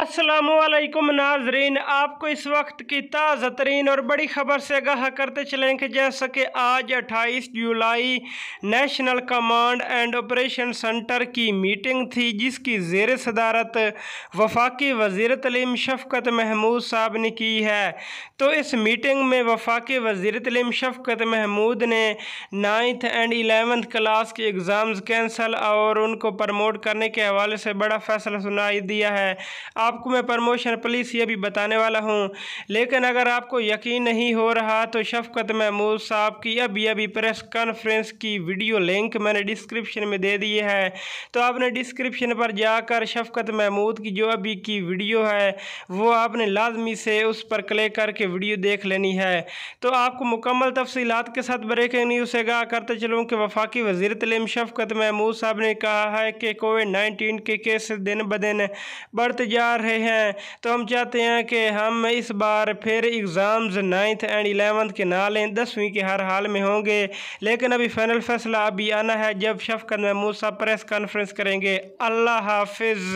असलम नाजरीन आपको इस वक्त की ताज़ा तरीन और बड़ी ख़बर से आगाह करते चलें कि जैसा कि आज 28 जुलाई national command and operation centre की मीटिंग थी जिसकी जेर सदारत वफाकी वजीर तलीम शफकत महमूद साहब ने की है तो इस मीटिंग में वफाकी वजीर तलीम शफकत महमूद ने नाइन्थ एंड एलेवंथ क्लास के एग्ज़ाम्स कैंसल और उनको प्रमोट करने के हवाले से बड़ा फ़ैसला सुनाई दिया है आपको मैं प्रमोशन प्लीज़ ये भी बताने वाला हूँ लेकिन अगर आपको यकीन नहीं हो रहा तो शफकत महमूद साहब की अभी अभी प्रेस कॉन्फ्रेंस की वीडियो लिंक मैंने डिस्क्रिप्शन में दे दी है तो आपने डिस्क्रिप्शन पर जाकर शफकत महमूद की जो अभी की वीडियो है वो आपने लाजमी से उस पर क्लिक करके वीडियो देख लेनी है तो आपको मुकम्मल तफसीत के साथ ब्रेकिंग न्यूज़ से गाह करते चलूँ कि वफाकी वजीर तलीम शफकत महमूद साहब ने कहा है कि कोविड नाइन्टीन के केसेस दिन ब दिन बढ़ते जा आ रहे हैं तो हम चाहते हैं कि हम इस बार फिर एग्ज़ाम्स नाइन्थ एंड एलेवंथ के ना लें दसवीं के हर हाल में होंगे लेकिन अभी फाइनल फैसला अभी आना है जब शफकत महमूद साहब प्रेस कॉन्फ्रेंस करेंगे अल्लाह हाफिज़